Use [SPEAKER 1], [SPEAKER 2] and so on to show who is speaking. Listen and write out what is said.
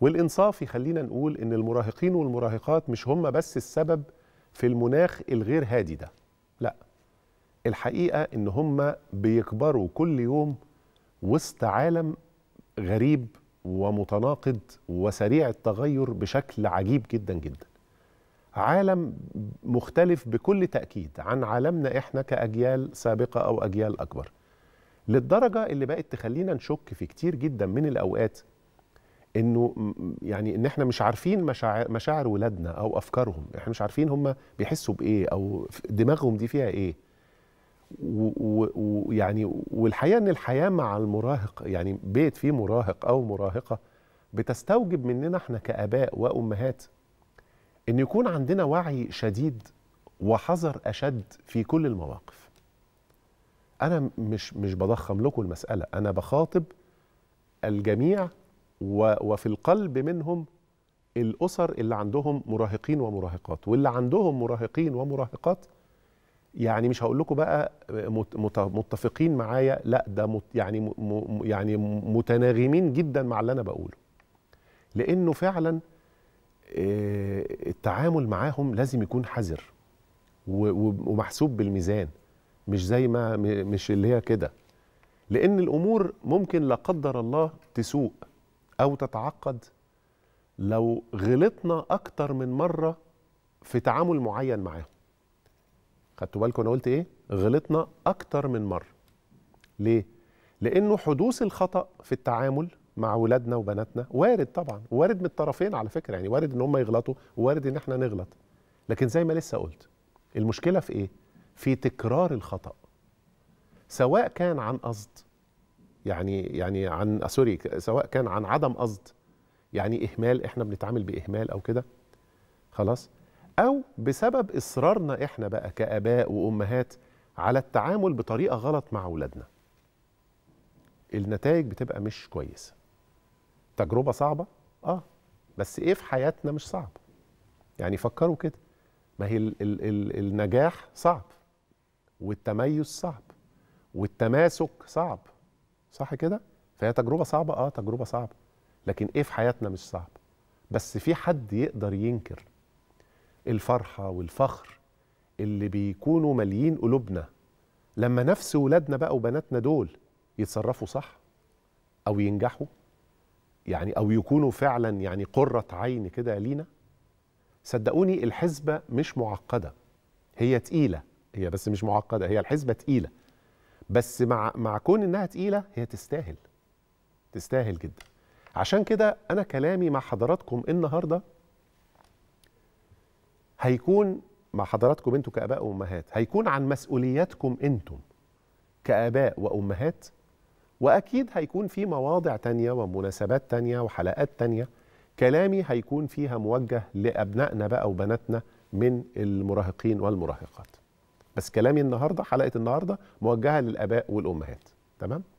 [SPEAKER 1] والإنصاف يخلينا نقول إن المراهقين والمراهقات مش هم بس السبب في المناخ الغير هادي ده لا الحقيقة إن هم بيكبروا كل يوم وسط عالم غريب ومتناقض وسريع التغير بشكل عجيب جدا جدا عالم مختلف بكل تأكيد عن عالمنا إحنا كأجيال سابقة أو أجيال أكبر للدرجة اللي بقت تخلينا نشك في كتير جدا من الأوقات انه يعني ان احنا مش عارفين مشاعر, مشاعر ولادنا او افكارهم احنا مش عارفين هم بيحسوا بايه او دماغهم دي فيها ايه ويعني والحقيقه ان الحياه مع المراهق يعني بيت فيه مراهق او مراهقه بتستوجب مننا احنا كاباء وامهات ان يكون عندنا وعي شديد وحذر اشد في كل المواقف انا مش مش بضخم لكم المساله انا بخاطب الجميع وفي القلب منهم الأسر اللي عندهم مراهقين ومراهقات واللي عندهم مراهقين ومراهقات يعني مش هقول لكم بقى متفقين معايا لا ده يعني يعني متناغمين جدا مع اللي انا بقوله لانه فعلا آه، التعامل معاهم لازم يكون حذر ومحسوب بالميزان مش زي ما مش اللي هي كده لان الامور ممكن لا قدر الله تسوء أو تتعقد لو غلطنا أكتر من مرة في تعامل معين معاهم خدتوا بالكم أنا قلت إيه؟ غلطنا أكتر من مرة ليه؟ لأنه حدوث الخطأ في التعامل مع ولادنا وبناتنا وارد طبعا وارد من الطرفين على فكرة يعني وارد إن هم يغلطوا وارد إن إحنا نغلط لكن زي ما لسه قلت المشكلة في إيه؟ في تكرار الخطأ سواء كان عن قصد يعني يعني عن سوري سواء كان عن عدم قصد يعني اهمال احنا بنتعامل باهمال او كده خلاص او بسبب اصرارنا احنا بقى كاباء وامهات على التعامل بطريقه غلط مع اولادنا النتائج بتبقى مش كويسه تجربه صعبه اه بس ايه في حياتنا مش صعب يعني فكروا كده ما هي الـ الـ الـ النجاح صعب والتميز صعب والتماسك صعب صح كده فهي تجربه صعبه اه تجربه صعبه لكن ايه في حياتنا مش صعب بس في حد يقدر ينكر الفرحه والفخر اللي بيكونوا ماليين قلوبنا لما نفس ولادنا بقى وبناتنا دول يتصرفوا صح او ينجحوا يعني او يكونوا فعلا يعني قره عين كده لينا صدقوني الحسبه مش معقده هي تقيله هي بس مش معقده هي الحسبه تقيله بس مع مع كون انها تقيله هي تستاهل تستاهل جدا عشان كده انا كلامي مع حضراتكم النهارده هيكون مع حضراتكم انتم كاباء وامهات هيكون عن مسؤولياتكم انتم كاباء وامهات واكيد هيكون في مواضع تانية ومناسبات تانية وحلقات تانية كلامي هيكون فيها موجه لابنائنا بقى وبناتنا من المراهقين والمراهقات بس كلامي النهارده حلقه النهارده موجهه للاباء والامهات تمام